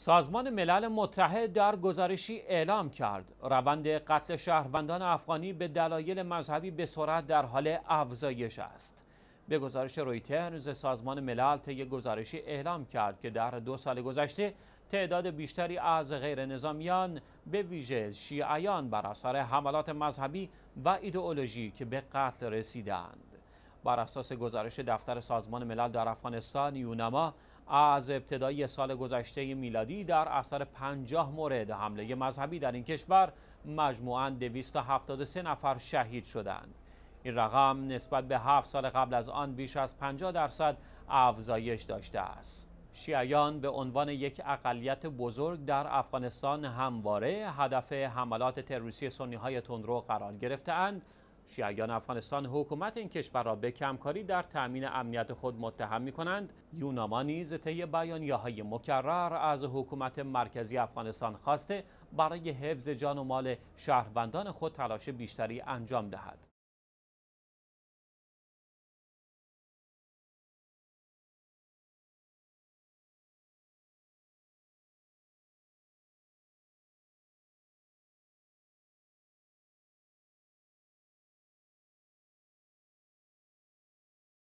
سازمان ملل متحد در گزارشی اعلام کرد روند قتل شهروندان افغانی به دلایل مذهبی به سرعت در حال افزایش است به گزارش رویترز سازمان ملل طی گزارشی اعلام کرد که در دو سال گذشته تعداد بیشتری از غیرنظامیان به ویژه شیعیان بر اثر حملات مذهبی و ایدئولوژی که به قتل رسیدند بر اساس گزارش دفتر سازمان ملل در افغانستان یونما از ابتدای سال گذشته میلادی در اثر 50 مورد حمله مذهبی در این کشور مجموعاً 273 نفر شهید شدند. این رقم نسبت به 7 سال قبل از آن بیش از 50 درصد افزایش داشته است. شیعیان به عنوان یک اقلیت بزرگ در افغانستان همواره هدف حملات تروریستی سنی های تندرو قرار گرفتهاند شیعیان افغانستان حکومت این کشور را به کمکاری در تأمین امنیت خود متهم می کنند یوناما نیز طی بیانیه مکرر از حکومت مرکزی افغانستان خواسته برای حفظ جان و مال شهروندان خود تلاش بیشتری انجام دهد